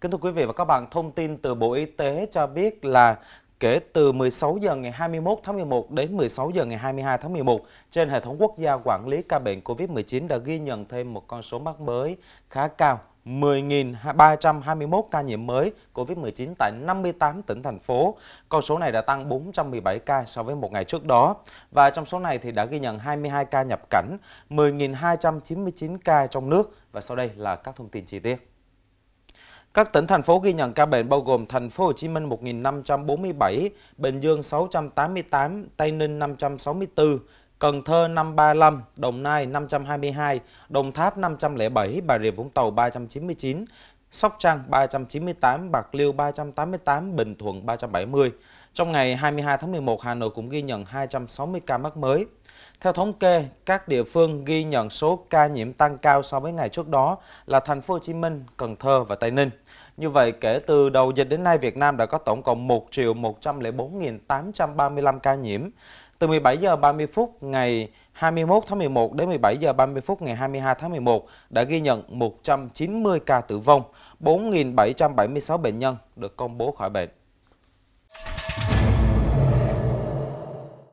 Kính thưa quý vị và các bạn, thông tin từ Bộ Y tế cho biết là kể từ 16 giờ ngày 21 tháng 11 đến 16 giờ ngày 22 tháng 11, trên hệ thống quốc gia quản lý ca bệnh COVID-19 đã ghi nhận thêm một con số mắc mới khá cao 10.321 ca nhiễm mới COVID-19 tại 58 tỉnh, thành phố. Con số này đã tăng 417 ca so với một ngày trước đó. Và trong số này thì đã ghi nhận 22 ca nhập cảnh, 10.299 ca trong nước. Và sau đây là các thông tin chi tiết. Các tỉnh thành phố ghi nhận ca bệnh bao gồm thành phố Hồ Chí Minh 1547, Bình Dương 688, Tây Ninh 564, Cần Thơ 535, Đồng Nai 522, Đồng Tháp 507, Bà Rịa Vũng Tàu 399, Sóc Trăng 398, Bạc Liêu 388, Bình Thuận 370. Trong ngày 22 tháng 11, Hà Nội cũng ghi nhận 260 ca mắc mới. Theo thống kê, các địa phương ghi nhận số ca nhiễm tăng cao so với ngày trước đó là thành phố Hồ Chí Minh, Cần Thơ và Tây Ninh. Như vậy, kể từ đầu dịch đến nay, Việt Nam đã có tổng cộng 1.104.835 ca nhiễm từ 17 giờ 30 phút ngày 21 tháng 11 đến 17 giờ 30 phút ngày 22 tháng 11 đã ghi nhận 190 ca tử vong, 4.776 bệnh nhân được công bố khỏi bệnh.